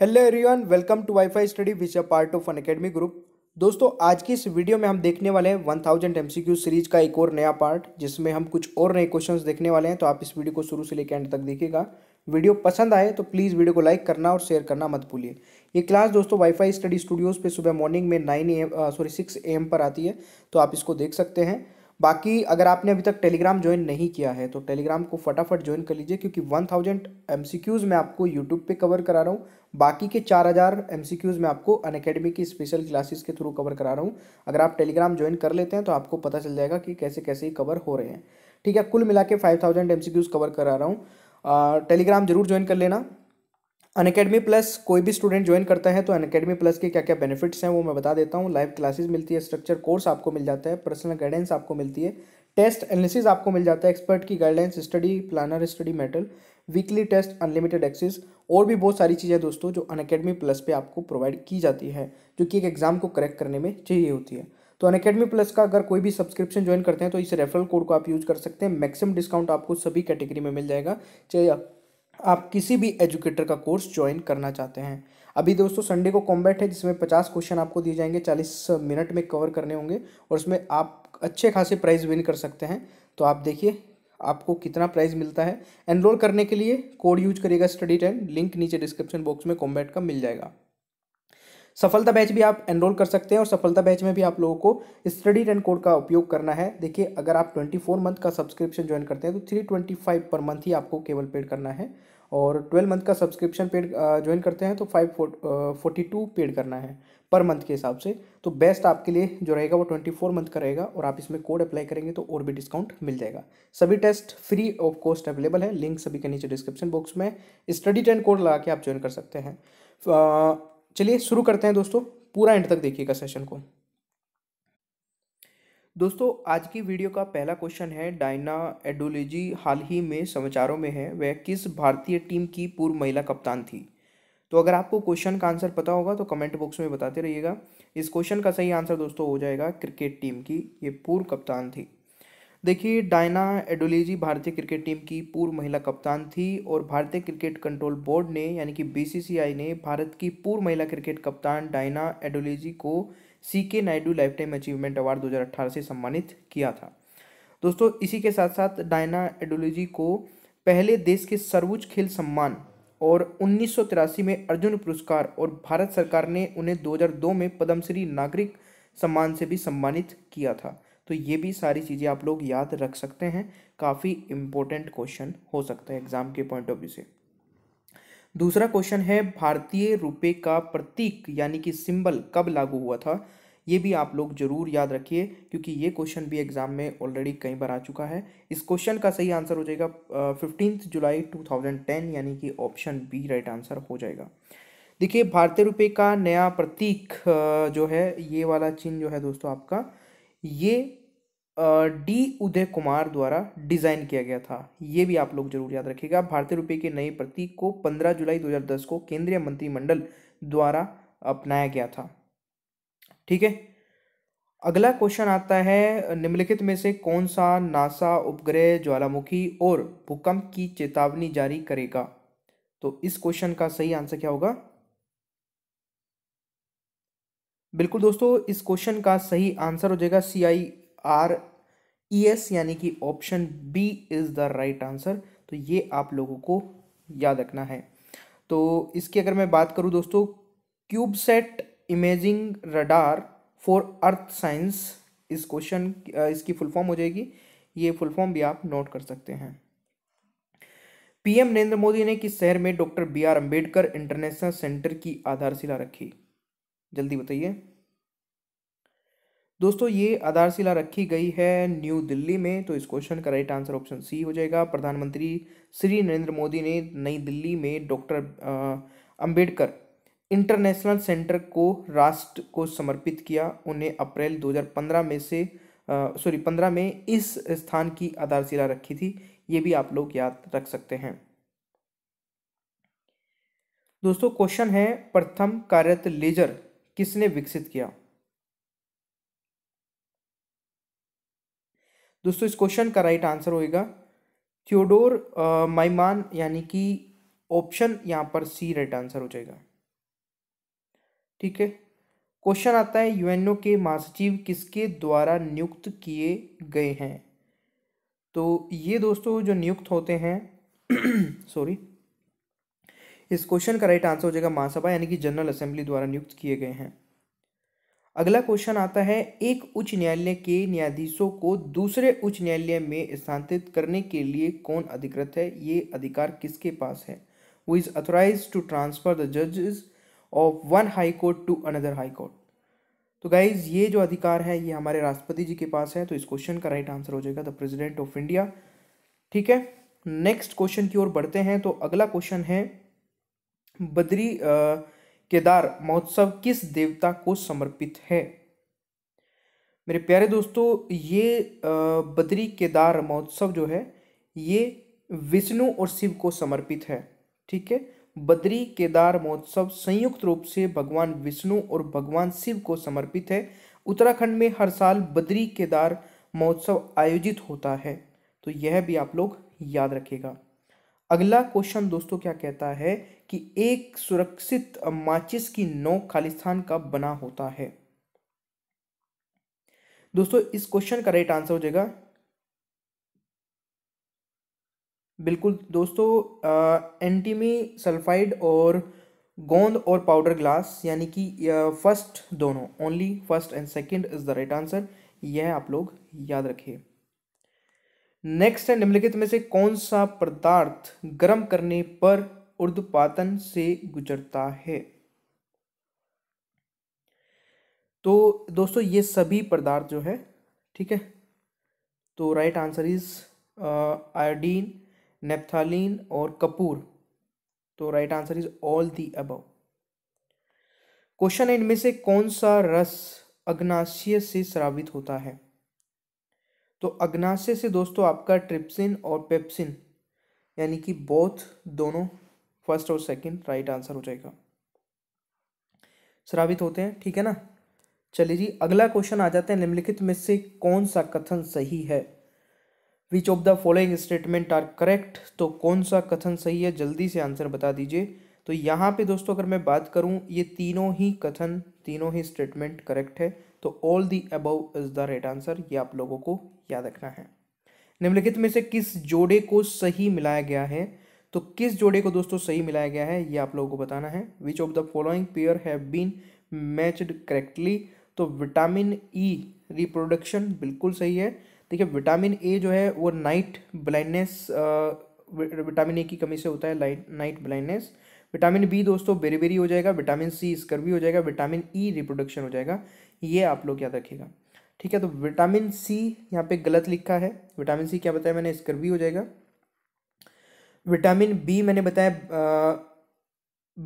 hello everyone welcome to wifi study which a part of Unacademy group दोस्तों आज की इस video में हम देखने वाले हैं वन थाउजेंड एम सीरीज का एक और नया पार्ट जिसमें हम कुछ और नए क्वेश्चंस देखने वाले हैं तो आप इस वीडियो को शुरू से लेकर एंड तक देखिएगा वीडियो पसंद आए तो प्लीज़ वीडियो को लाइक करना और शेयर करना मत भूलिए ये क्लास दोस्तों वाईफाई स्टडी स्टूडियोज़ पे सुबह मॉर्निंग में nine A sorry six M पर आती है तो आप इसको देख सकते हैं बाकी अगर आपने अभी तक टेलीग्राम ज्वाइन नहीं किया है तो टेलीग्राम को फटाफट ज्वाइन कर लीजिए क्योंकि one thousand M C Qs मैं आपको यूट्यूब पे कवर करा रहा हूँ बाकी के चार हज़ार एम सी क्यूज़ मैं आपको अन अकेडमी की स्पेशल क्लासेस के थ्रू कवर करा रहा हूँ अगर आप टेलीग्राम ज्वाइन कर लेते हैं तो आपको पता चल जाएगा कि कैसे कैसे ही कवर हो रहे हैं ठीक है कुल मिला के five thousand M C Qs cover करा रहा हूँ टेलीग्राम जरूर ज्वाइन कर लेना अनकेडमी प्लस कोई भी स्टूडेंट ज्वाइन करता है तो अनकेडमी प्लस के क्या क्या बेनिफिट्स हैं वो मैं बता देता हूँ लाइव क्लासेस मिलती है स्ट्रक्चर कोर्स आपको मिल जाता है पर्सनल गाइडेंस आपको मिलती है टेस्ट एनालिसिस आपको मिल जाता है एक्सपर्ट की guidelines study planner study material weekly test unlimited access और भी बहुत सारी चीज़ें दोस्तों जो अनकेडमी प्लस पे आपको प्रोवाइड की जाती है जो कि एक एग्ज़ाम को करेक्ट करने में चाहिए होती है तो अनकेडमी प्लस का अगर कोई भी सब्सक्रिप्शन ज्वाइन करते हैं तो इस रेफरल कोड को आप यूज़ कर सकते हैं मैक्सिमम डिस्काउंट आपको सभी कैटेगरी में मिल जाएगा चाहे आप किसी भी एजुकेटर का कोर्स ज्वाइन करना चाहते हैं अभी दोस्तों संडे को कॉम्बैट है जिसमें पचास क्वेश्चन आपको दिए जाएंगे चालीस मिनट में कवर करने होंगे और उसमें आप अच्छे खासे प्राइज़ विन कर सकते हैं तो आप देखिए आपको कितना प्राइस मिलता है एनरोल करने के लिए कोड यूज करिएगा स्टडी टेन लिंक नीचे डिस्क्रिप्शन बॉक्स में कॉम्बैट का मिल जाएगा सफलता बैच भी आप एनरोल कर सकते हैं और सफलता बैच में भी आप लोगों को स्टडी टेन कोड का उपयोग करना है देखिए अगर आप ट्वेंटी फोर मंथ का सब्सक्रिप्शन ज्वाइन करते हैं तो three twenty five per month ही आपको केवल पेड करना है और ट्वेल्व मंथ का सब्सक्रिप्शन पेड ज्वाइन करते हैं तो फाइव फोर्टी टू पेड करना है पर मंथ के हिसाब से तो बेस्ट आपके लिए जो रहेगा वो ट्वेंटी फोर मंथ का रहेगा और आप इसमें कोड अप्लाई करेंगे तो और भी डिस्काउंट मिल जाएगा सभी test free of cost available है लिंक सभी के नीचे डिस्क्रिप्शन बॉक्स में स्टडी टेन कोड लगा के आप ज्वाइन कर सकते हैं चलिए शुरू करते हैं दोस्तों पूरा एंड तक देखिएगा सेशन को दोस्तों आज की वीडियो का पहला क्वेश्चन है डायना एडोलेजी हाल ही में समाचारों में है वह किस भारतीय टीम की पूर्व महिला कप्तान थी तो अगर आपको क्वेश्चन का आंसर पता होगा तो कमेंट बॉक्स में बताते रहिएगा इस क्वेश्चन का सही आंसर दोस्तों हो जाएगा क्रिकेट टीम की ये पूर्व कप्तान थी देखिए डायना एडोलेजी भारतीय क्रिकेट टीम की पूर्व महिला कप्तान थी और भारतीय क्रिकेट कंट्रोल बोर्ड ने यानी कि बीसीसीआई ने भारत की पूर्व महिला क्रिकेट कप्तान डायना एडोलेजी को C K Naidu lifetime achievement award 2018 से सम्मानित किया था दोस्तों इसी के साथ साथ डायना एडोलॉजी को पहले देश के सर्वोच्च खेल सम्मान और उन्नीस में अर्जुन पुरस्कार और भारत सरकार ने उन्हें 2002 में पद्मश्री नागरिक सम्मान से भी सम्मानित किया था तो ये भी सारी चीज़ें आप लोग याद रख सकते हैं काफ़ी इम्पोर्टेंट क्वेश्चन हो सकता है एग्ज़ाम के पॉइंट ऑफ व्यू से दूसरा क्वेश्चन है भारतीय रुपये का प्रतीक यानी कि सिंबल कब लागू हुआ था ये भी आप लोग जरूर याद रखिए क्योंकि ये क्वेश्चन भी एग्जाम में ऑलरेडी कई बार आ चुका है इस क्वेश्चन का सही आंसर हो जाएगा fifteen July two thousand ten यानी कि ऑप्शन बी राइट आंसर हो जाएगा देखिए भारतीय रुपये का नया प्रतीक जो है ये वाला चिन्ह जो है दोस्तों आपका ये डी उदय कुमार द्वारा डिज़ाइन किया गया था ये भी आप लोग जरूर याद रखिएगा भारतीय रुपये के नई प्रतीक को पंद्रह जुलाई 2010 को केंद्रीय मंत्रिमंडल द्वारा अपनाया गया था ठीक है अगला क्वेश्चन आता है निम्नलिखित में से कौन सा नासा उपग्रह ज्वालामुखी और भूकंप की चेतावनी जारी करेगा तो इस क्वेश्चन का सही आंसर क्या होगा बिल्कुल दोस्तों इस क्वेश्चन का सही आंसर हो जाएगा C I R E e S यानी कि option B is the right answer तो ये आप लोगों को याद रखना है तो इसकी अगर मैं बात करूँ दोस्तों CubeSat imaging radar for earth science इस क्वेश्चन इसकी फुल फॉर्म हो जाएगी ये फुल फॉर्म भी आप नोट कर सकते हैं पीएम नरेंद्र मोदी ने किस शहर में doctor B R Ambedkar international centre की आधारशिला रखी जल्दी बताइए दोस्तों ये आधारशिला रखी गई है न्यू दिल्ली में तो इस क्वेश्चन का राइट आंसर ऑप्शन सी हो जाएगा प्रधानमंत्री श्री नरेंद्र मोदी ने नई दिल्ली में डॉक्टर अंबेडकर इंटरनेशनल सेंटर को राष्ट्र को समर्पित किया उन्हें अप्रैल 2015 में से सॉरी पंद्रह में इस स्थान की आधारशिला रखी थी ये भी आप लोग याद रख सकते हैं दोस्तों क्वेश्चन है प्रथम कार्यरत लेजर किसने विकसित किया दोस्तों इस क्वेश्चन का राइट आंसर होएगा थियोडोर माइमान यानी कि ऑप्शन यहाँ पर सी राइट आंसर हो जाएगा ठीक है क्वेश्चन आता है यूएनओ के महासचिव किसके द्वारा नियुक्त किए गए हैं तो ये दोस्तों जो नियुक्त होते हैं सॉरी इस क्वेश्चन का राइट आंसर हो जाएगा महासभा यानी कि जनरल असेंबली द्वारा नियुक्त किए गए हैं अगला क्वेश्चन आता है एक उच्च न्यायालय के न्यायाधीशों को दूसरे उच्च न्यायालय में स्थानांतरित करने के लिए कौन अधिकृत है ये अधिकार किसके पास है वो is authorise to transfer the जजेस of one high court to another high court तो गाइज ये जो अधिकार है ये हमारे राष्ट्रपति जी के पास है तो इस क्वेश्चन का राइट आंसर हो जाएगा द प्रेजिडेंट ऑफ इंडिया ठीक है नेक्स्ट क्वेश्चन की ओर बढ़ते हैं तो अगला क्वेश्चन है बद्री आ, केदार महोत्सव किस देवता को समर्पित है मेरे प्यारे दोस्तों ये बद्री केदार महोत्सव जो है ये विष्णु और शिव को समर्पित है ठीक है बद्री केदार महोत्सव संयुक्त रूप से भगवान विष्णु और भगवान शिव को समर्पित है उत्तराखंड में हर साल बद्री केदार महोत्सव आयोजित होता है तो यह भी आप लोग याद रखेगा अगला क्वेश्चन दोस्तों क्या कहता है कि एक सुरक्षित माचिस की नोक खालिस्तान का बना होता है दोस्तों इस क्वेश्चन का राइट आंसर हो जाएगा बिल्कुल दोस्तों एंटीमी सल्फाइड और गोंद और पाउडर ग्लास यानी कि फर्स्ट दोनों only first and second is the right answer यह आप लोग याद रखिए नेक्स्ट है निम्नलिखित में से कौन सा पदार्थ गर्म करने पर उर्दपातन से गुजरता है तो दोस्तों ये सभी पदार्थ जो है ठीक है तो right answer is iodine naphthalene और कपूर तो right answer is all the above question इनमें से कौन सा रस अग्नाशय से श्रावित होता है तो अग्नाशय से दोस्तों आपका ट्रिप्सिन और पेप्सिन यानी कि बोथ दोनों फर्स्ट और सेकंड राइट आंसर हो जाएगा श्रावित होते हैं ठीक है ना चलिए जी अगला क्वेश्चन आ जाते हैं निम्नलिखित में से कौन सा कथन सही है which of the following statement are correct तो कौन सा कथन सही है जल्दी से आंसर बता दीजिए तो यहाँ पे दोस्तों अगर मैं बात करूँ ये तीनों ही कथन तीनों ही स्टेटमेंट करेक्ट है तो all the above is the right answer ये आप लोगों को याद रखना है निम्नलिखित में से किस जोड़े को सही मिलाया गया है तो किस जोड़े को दोस्तों सही मिलाया गया है ये आप लोगों को बताना है which of the following pair have been matched correctly तो विटामिन ई रिप्रोडक्शन बिल्कुल सही है देखिए विटामिन ए जो है वो नाइट ब्लाइंडनेस विटामिन ए की कमी से होता है नाइट ब्लाइंडनेस विटामिन बी दोस्तों बेरीबेरी हो जाएगा विटामिन सी स्कर्वी हो जाएगा विटामिन ई e, रिप्रोडक्शन हो जाएगा ये आप लोग याद रखेगा ठीक है तो विटामिन सी यहाँ पे गलत लिखा है विटामिन सी क्या बताया मैंने स्कर्वी हो जाएगा विटामिन बी मैंने बताया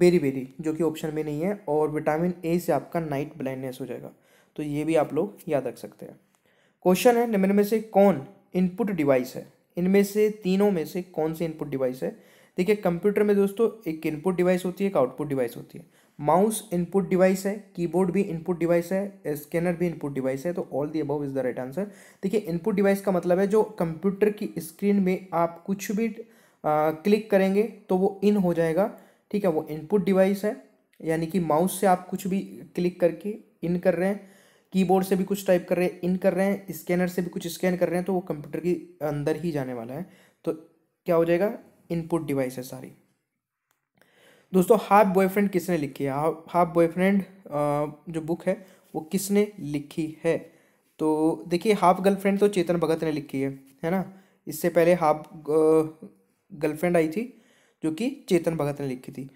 बेरी बेरी जो कि ऑप्शन में नहीं है और विटामिन ए से आपका नाइट ब्लाइंडनेस हो जाएगा तो ये भी आप लोग याद रख सकते हैं क्वेश्चन है निम्न में से कौन इनपुट डिवाइस है इनमें से तीनों में से कौन सी इनपुट डिवाइस है देखिए कंप्यूटर में दोस्तों एक इनपुट डिवाइस होती है एक आउटपुट डिवाइस होती है माउस इनपुट डिवाइस है कीबोर्ड भी इनपुट डिवाइस है स्कैनर भी इनपुट डिवाइस है तो all the above is the right answer देखिए इनपुट डिवाइस का मतलब है जो कंप्यूटर की स्क्रीन में आप कुछ भी आ, क्लिक करेंगे तो वो इन हो जाएगा ठीक है वो इनपुट डिवाइस है यानी कि माउस से आप कुछ भी क्लिक करके इन कर रहे हैं कीबोर्ड से भी कुछ टाइप कर रहे हैं इन कर रहे हैं स्कैनर से भी कुछ स्कैन कर रहे हैं तो वो कंप्यूटर के अंदर ही जाने वाला है तो क्या हो जाएगा इनपुट डिवाइस है सारी दोस्तों हाफ बॉयफ्रेंड किसने लिखी है हाफ बॉयफ्रेंड जो बुक है वो किसने लिखी है तो देखिए हाफ गर्लफ्रेंड तो चेतन भगत ने लिखी है है ना इससे पहले हाफ गर्लफ्रेंड आई थी जो कि चेतन भगत ने लिखी थी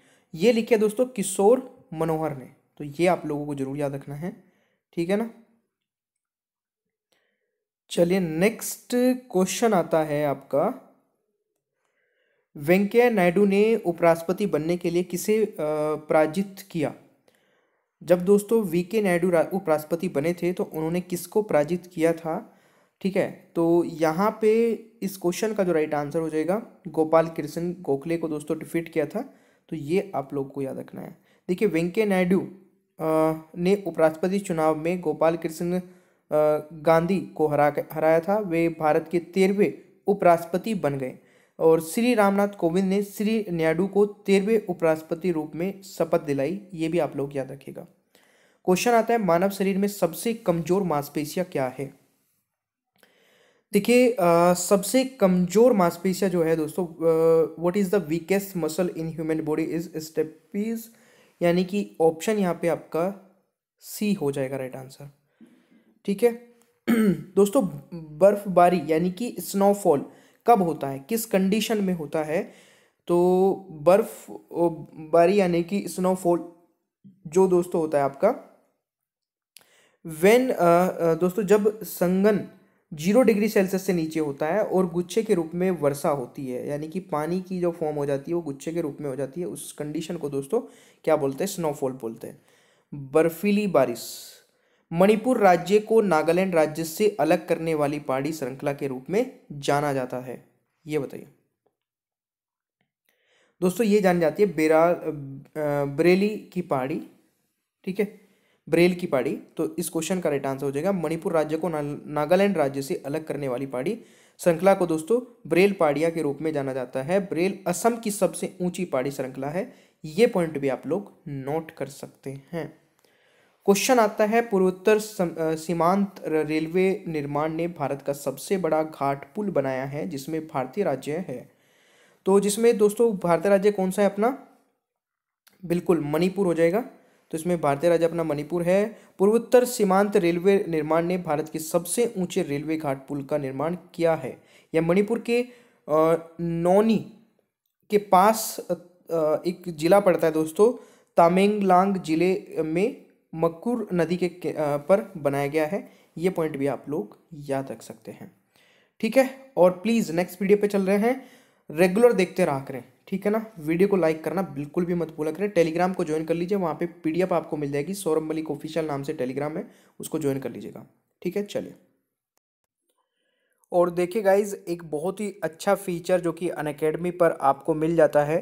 ये लिखी है दोस्तों किशोर मनोहर ने तो ये आप लोगों को जरूर याद रखना है ठीक है ना चलिए नेक्स्ट क्वेश्चन आता है आपका वेंकैया नायडू ने उपराष्ट्रपति बनने के लिए किसे पराजित किया जब दोस्तों वी के नायडू उपराष्ट्रपति बने थे तो उन्होंने किसको पराजित किया था ठीक है तो यहाँ पे इस क्वेश्चन का जो राइट आंसर हो जाएगा गोपाल कृष्ण गोखले को दोस्तों डिफीट किया था तो ये आप लोग को याद रखना है देखिए वेंकैया नायडू ने उपराष्ट्रपति चुनाव में गोपाल कृष्ण गांधी को हरा हराया था वे भारत के तेरहवें उपराष्ट्रपति बन गए और श्री रामनाथ कोविंद ने श्री नायडू को तेरहवें उपराष्ट्रपति रूप में शपथ दिलाई ये भी आप लोग याद रखेगा क्वेश्चन आता है मानव शरीर में सबसे कमजोर मांसपेशियां क्या है देखिए सबसे कमजोर मांसपेशियां जो है दोस्तों what is the weakest muscle in human body is stapes यानी कि ऑप्शन यहाँ पे आपका सी हो जाएगा राइट आंसर ठीक है दोस्तों बर्फबारी यानी कि स्नोफॉल कब होता है किस कंडीशन में होता है तो बर्फ बारी यानी कि स्नोफॉल जो दोस्तों होता है आपका वेन दोस्तों जब संगन जीरो डिग्री सेल्सियस से नीचे होता है और गुच्छे के रूप में वर्षा होती है यानी कि पानी की जो फॉर्म हो जाती है वो गुच्छे के रूप में हो जाती है उस कंडीशन को दोस्तों क्या बोलते हैं स्नोफॉल बोलते हैं बर्फीली बारिश मणिपुर राज्य को नागालैंड राज्य से अलग करने वाली पहाड़ी श्रृंखला के रूप में जाना जाता है ये बताइए दोस्तों ये जान जाती है बेरा बरेली की पहाड़ी ठीक है ब्रेल की पहाड़ी तो इस क्वेश्चन का राइट आंसर हो जाएगा मणिपुर राज्य को ना, नागालैंड राज्य से अलग करने वाली पहाड़ी श्रृंखला को दोस्तों ब्रेल पहाड़िया के रूप में जाना जाता है ब्रेल असम की सबसे ऊंची पहाड़ी श्रृंखला है ये पॉइंट भी आप लोग नोट कर सकते हैं क्वेश्चन आता है पूर्वोत्तर सीमांत रेलवे निर्माण ने भारत का सबसे बड़ा घाट पुल बनाया है जिसमें भारतीय राज्य है तो जिसमें दोस्तों भारतीय राज्य कौन सा है अपना बिल्कुल मणिपुर हो जाएगा तो इसमें भारतीय राज्य अपना मणिपुर है पूर्वोत्तर सीमांत रेलवे निर्माण ने भारत के सबसे ऊंचे रेलवे घाट पुल का निर्माण किया है यह मणिपुर के नौनी के पास एक जिला पड़ता है दोस्तों तामेंगलांग जिले में मक्कुर नदी के, पर बनाया गया है ये पॉइंट भी आप लोग याद रख सकते हैं ठीक है और प्लीज़ नेक्स्ट वीडियो पे चल रहे हैं रेगुलर देखते रहा करें ठीक है ना वीडियो को लाइक करना बिल्कुल भी मत भूला करें टेलीग्राम को ज्वाइन कर लीजिए वहाँ पे पीडीएफ आपको मिल जाएगी सौरभ मलिक ऑफिशियल नाम से टेलीग्राम है उसको ज्वाइन कर लीजिएगा ठीक है चलिए और देखिए गाइज एक बहुत ही अच्छा फीचर जो कि अन पर आपको मिल जाता है